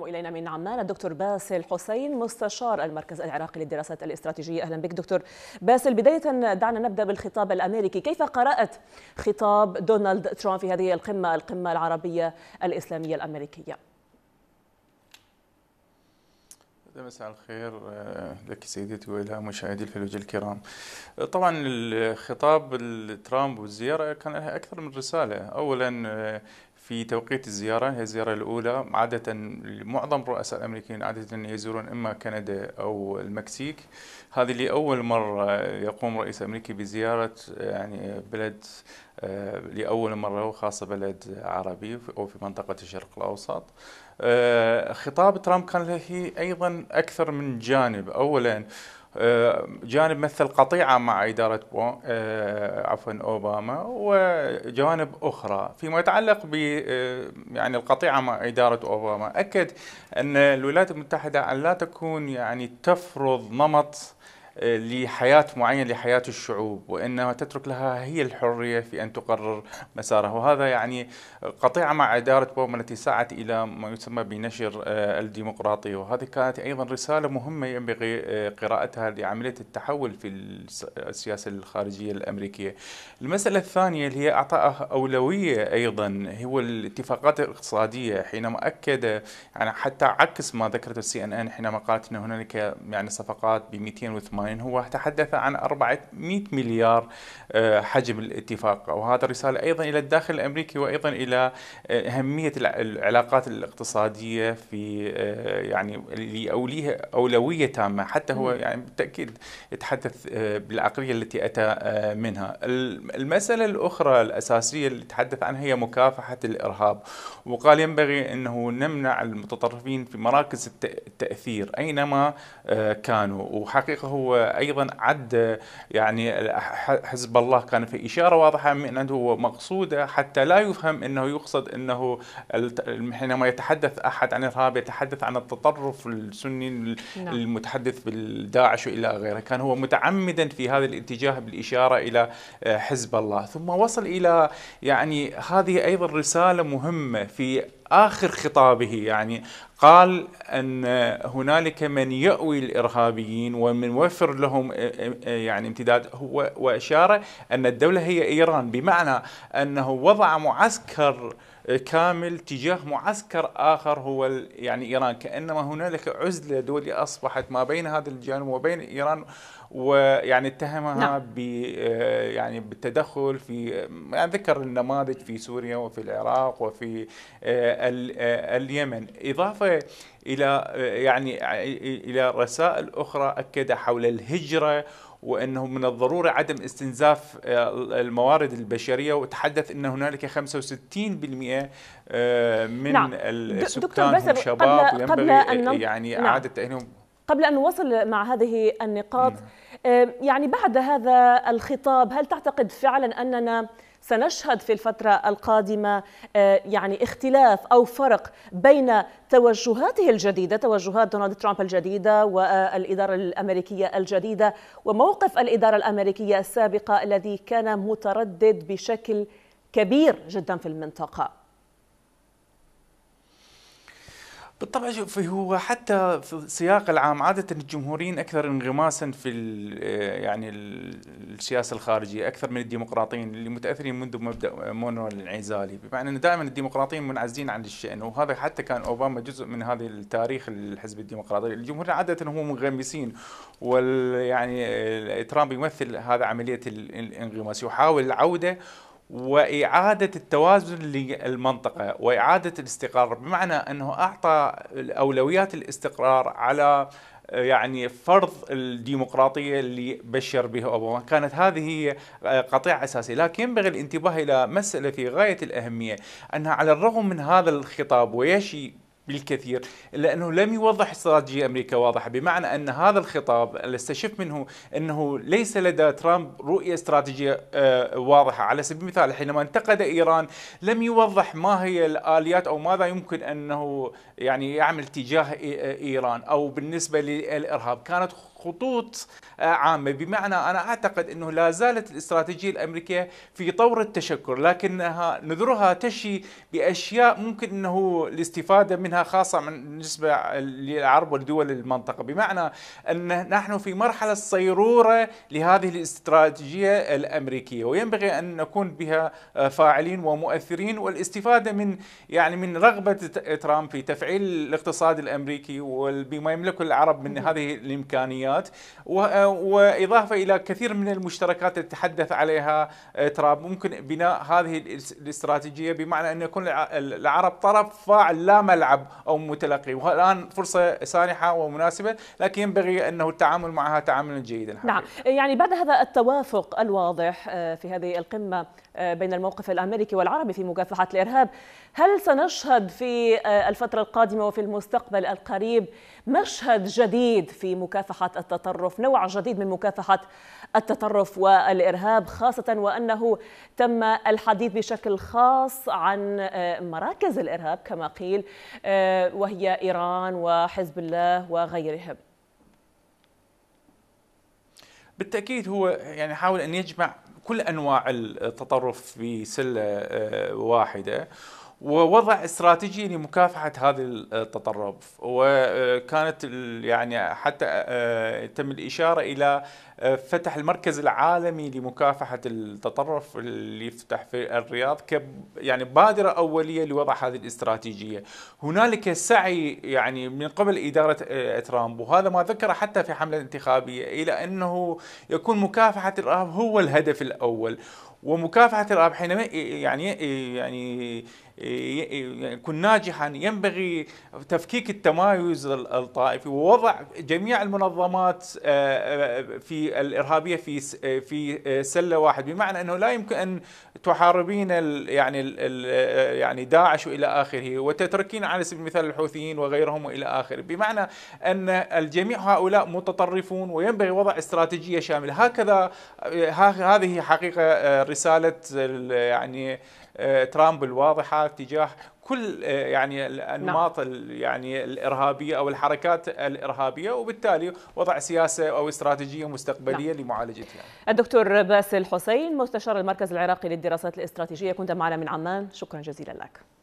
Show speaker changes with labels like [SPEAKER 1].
[SPEAKER 1] إلينا من عمان الدكتور باسل حسين مستشار المركز العراقي للدراسات الاستراتيجية أهلا بك دكتور باسل بداية دعنا نبدأ بالخطاب الأمريكي كيف قرأت خطاب دونالد ترامب في هذه القمة القمة العربية الإسلامية الأمريكية
[SPEAKER 2] مساء الخير آه، لك سيدتي والى مشاهدي الفلوج الكرام. آه، طبعا الخطاب ترامب والزياره كان لها اكثر من رساله، اولا آه، في توقيت الزيارة هي الزيارة الأولى عادة معظم رؤساء الأمريكيين عادة يزورون إما كندا أو المكسيك هذه لأول مرة يقوم رئيس أمريكي بزيارة يعني بلد آه، لأول مرة وخاصة بلد عربي أو في منطقة الشرق الأوسط آه، خطاب ترامب كان له أيضا أكثر من جانب أولا آه، جانب مثل قطيعة مع إدارة آه، عفوا أوباما وجوانب أخرى فيما يتعلق ب آه، يعني القطيعة مع إدارة أوباما أكد أن الولايات المتحدة أن لا تكون يعني تفرض نمط لحياة معينة لحياة الشعوب وإنما تترك لها هي الحرية في أن تقرر مسارها وهذا يعني قطيعة مع إدارة بوم التي سعت إلى ما يسمى بنشر آه، الديمقراطية وهذه كانت أيضا رسالة مهمة ينبغي آه، قراءتها لعملية التحول في السياسة الخارجية الأمريكية المسألة الثانية اللي هي أعطاء أولوية أيضا هو الاتفاقات الاقتصادية حينما أكد يعني حتى عكس ما ذكرته السي ان ان حينما قالت أن هنالك يعني صفقات ب 280 2008 هو تحدث عن 400 مليار آه، حجم الاتفاق وهذا رسالة أيضا إلى الداخل الأمريكي وأيضا إلى آه، أهمية العلاقات الاقتصادية في آه، يعني لأوليها أولوية تامة حتى هو يعني بالتأكيد يتحدث بالعقلية التي أتى منها المسألة الأخرى الأساسية اللي تحدث عنها هي مكافحة الإرهاب وقال ينبغي أنه نمنع المتطرفين في مراكز التأثير أينما كانوا وحقيقة هو وايضا عد يعني حزب الله كان في اشاره واضحه من انه مقصوده حتى لا يفهم انه يقصد انه حينما يتحدث احد عن الارهاب يتحدث عن التطرف السني نعم. المتحدث بالداعش والى غيره، كان هو متعمدا في هذا الاتجاه بالاشاره الى آه، حزب الله، ثم وصل الى يعني هذه ايضا رساله مهمه في اخر خطابه يعني قال ان هنالك من يأوي الارهابيين ومن يوفر لهم يعني امتداد هو واشاره ان الدوله هي ايران بمعنى انه وضع معسكر آه، كامل تجاه معسكر اخر هو يعني ايران كانما هنالك عزله دولي اصبحت ما بين هذا الجانب وبين ايران ويعني اتهمها نعم. ب آه، يعني بالتدخل في يعني ذكر النماذج في سوريا وفي العراق وفي آه، اليمن اضافه الى آه، يعني آه، الى رسائل اخرى اكد حول الهجره وانه من الضروري عدم استنزاف آه، الموارد البشريه وتحدث ان هنالك 65% من نعم. السكان هم شباب قبل وينبغي قبل يعني نعم. اعاده تاهيلهم
[SPEAKER 1] قبل أن نواصل مع هذه النقاط يعني بعد هذا الخطاب هل تعتقد فعلا أننا سنشهد في الفترة القادمة آه، يعني اختلاف أو فرق بين توجهاته الجديدة توجهات دونالد ترامب الجديدة والإدارة الأمريكية الجديدة وموقف الإدارة الأمريكية السابقة الذي كان متردد بشكل كبير جدا في المنطقة
[SPEAKER 2] بالطبع شوف هو حتى في السياق العام عاده الجمهوريين اكثر انغماسا في آه، يعني السياسه الخارجيه اكثر من الديمقراطيين اللي متاثرين منذ مبدا آه، مونرول الانعزالي بمعنى انه دائما الديمقراطيين منعزلين عن الشان وهذا حتى كان اوباما جزء من هذه التاريخ الحزب الديمقراطي الجمهوريين عاده هم منغمسين وال يعني آه، ترامب يمثل هذا عمليه الانغماس يحاول العوده واعاده التوازن للمنطقه واعاده الاستقرار بمعنى انه اعطى اولويات الاستقرار على آه، يعني فرض الديمقراطيه اللي بشر بها اوباما، كانت هذه هي آه، قطيع اساسي، لكن ينبغي الانتباه الى مساله في غايه الاهميه، انها على الرغم من هذا الخطاب ويشي بالكثير لانه لم يوضح استراتيجيه امريكا واضحه بمعنى ان هذا الخطاب اللي استشف منه انه ليس لدى ترامب رؤيه استراتيجيه آه، واضحه على سبيل المثال حينما انتقد ايران لم يوضح ما هي الاليات او ماذا يمكن انه يعني يعمل تجاه آه، ايران او بالنسبه للارهاب كانت خطوط آه، عامة بمعنى أنا أعتقد أنه لا زالت الاستراتيجية الأمريكية في طور التشكل لكنها نذرها تشي بأشياء ممكن أنه الاستفادة منها خاصة من بالنسبة للعرب والدول المنطقة بمعنى أن نحن في مرحلة صيرورة لهذه الاستراتيجية الأمريكية وينبغي أن نكون بها آه، فاعلين ومؤثرين والاستفادة من يعني من رغبة ترامب في تفعيل الاقتصاد الأمريكي وبما يملكه العرب من هذه الإمكانيات البيانات وإضافة إلى كثير من المشتركات التي تحدث عليها آه، تراب ممكن بناء هذه الاستراتيجية بمعنى أن يكون العرب طرف فاعل لا ملعب أو متلقي والآن فرصة سانحة ومناسبة لكن ينبغي أنه التعامل معها تعاملا جيدا نعم
[SPEAKER 1] يعني بعد هذا التوافق الواضح آه، في هذه القمة آه، بين الموقف الأمريكي والعربي في مكافحة الإرهاب هل سنشهد في الفترة القادمة وفي المستقبل القريب مشهد جديد في مكافحة التطرف نوع جديد من مكافحة التطرف والإرهاب خاصة وأنه تم الحديث بشكل خاص عن آه، مراكز الإرهاب كما قيل آه، وهي إيران وحزب الله وغيرهم
[SPEAKER 2] بالتاكيد هو يعني حاول ان يجمع كل انواع التطرف في سله آه، واحده ووضع استراتيجي لمكافحه هذا التطرف وكانت يعني حتى آه، تم الاشاره الى آه، فتح المركز العالمي لمكافحه التطرف اللي يفتح في الرياض ك يعني بادره اوليه لوضع هذه الاستراتيجيه هنالك سعي يعني من قبل اداره آه، ترامب وهذا ما ذكر حتى في حمله انتخابيه الى انه يكون مكافحه الارهاب هو الهدف الاول ومكافحه الارهاب حينما يعني يعني, يعني يكون ناجحا ينبغي تفكيك التمايز الطائفي ووضع جميع المنظمات آه، آه، في الارهابيه في آه، في سله واحد بمعنى انه لا يمكن ان تحاربين يعني يعني داعش والى اخره وتتركين على سبيل المثال الحوثيين وغيرهم والى اخره بمعنى ان الجميع هؤلاء متطرفون وينبغي وضع استراتيجيه شامله هكذا هذه حقيقه رساله يعني آه، ترامب الواضحه تجاه كل آه، يعني الانماط نعم. يعني الارهابيه او الحركات الارهابيه وبالتالي وضع سياسه او استراتيجيه مستقبليه نعم. لمعالجتها.
[SPEAKER 1] الدكتور باسل حسين مستشار المركز العراقي للدراسات الاستراتيجيه كنت معنا من عمان شكرا جزيلا لك.